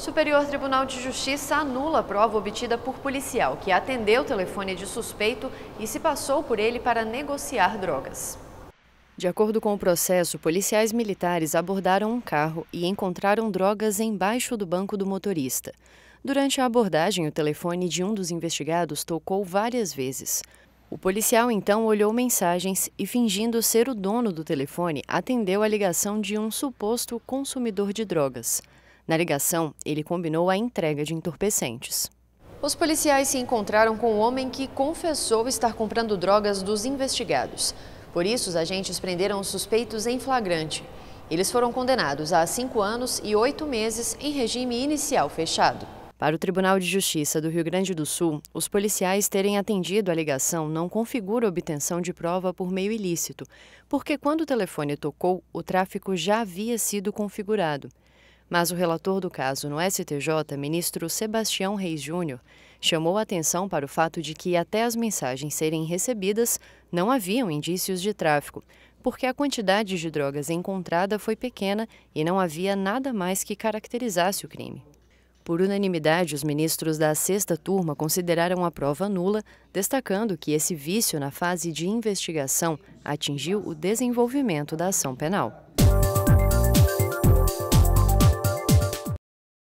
Superior Tribunal de Justiça anula a prova obtida por policial que atendeu o telefone de suspeito e se passou por ele para negociar drogas. De acordo com o processo, policiais militares abordaram um carro e encontraram drogas embaixo do banco do motorista. Durante a abordagem, o telefone de um dos investigados tocou várias vezes. O policial então olhou mensagens e, fingindo ser o dono do telefone, atendeu a ligação de um suposto consumidor de drogas. Na ligação, ele combinou a entrega de entorpecentes. Os policiais se encontraram com o um homem que confessou estar comprando drogas dos investigados. Por isso, os agentes prenderam os suspeitos em flagrante. Eles foram condenados a cinco anos e oito meses em regime inicial fechado. Para o Tribunal de Justiça do Rio Grande do Sul, os policiais terem atendido a ligação não configura obtenção de prova por meio ilícito, porque quando o telefone tocou, o tráfico já havia sido configurado. Mas o relator do caso no STJ, ministro Sebastião Reis Júnior, chamou atenção para o fato de que, até as mensagens serem recebidas, não haviam indícios de tráfico, porque a quantidade de drogas encontrada foi pequena e não havia nada mais que caracterizasse o crime. Por unanimidade, os ministros da sexta turma consideraram a prova nula, destacando que esse vício na fase de investigação atingiu o desenvolvimento da ação penal.